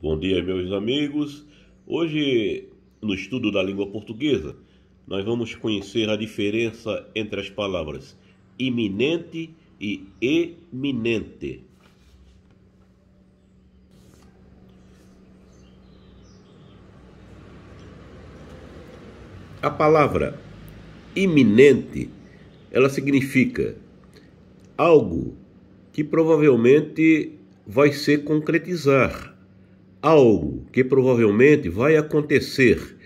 Bom dia, meus amigos. Hoje, no estudo da língua portuguesa, nós vamos conhecer a diferença entre as palavras iminente e eminente. A palavra iminente, ela significa algo que provavelmente vai se concretizar algo que provavelmente vai acontecer,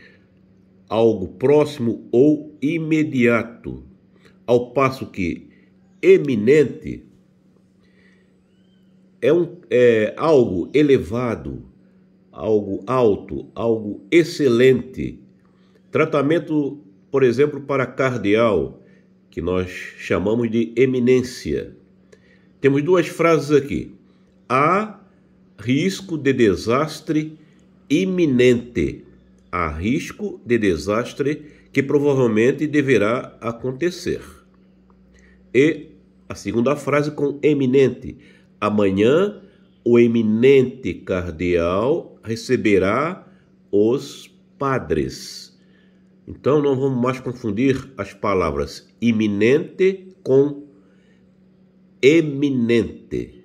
algo próximo ou imediato, ao passo que eminente é, um, é algo elevado, algo alto, algo excelente. Tratamento, por exemplo, para cardeal, que nós chamamos de eminência. Temos duas frases aqui: a risco de desastre iminente. Há risco de desastre que provavelmente deverá acontecer. E a segunda frase com eminente. Amanhã o eminente cardeal receberá os padres. Então não vamos mais confundir as palavras iminente com eminente.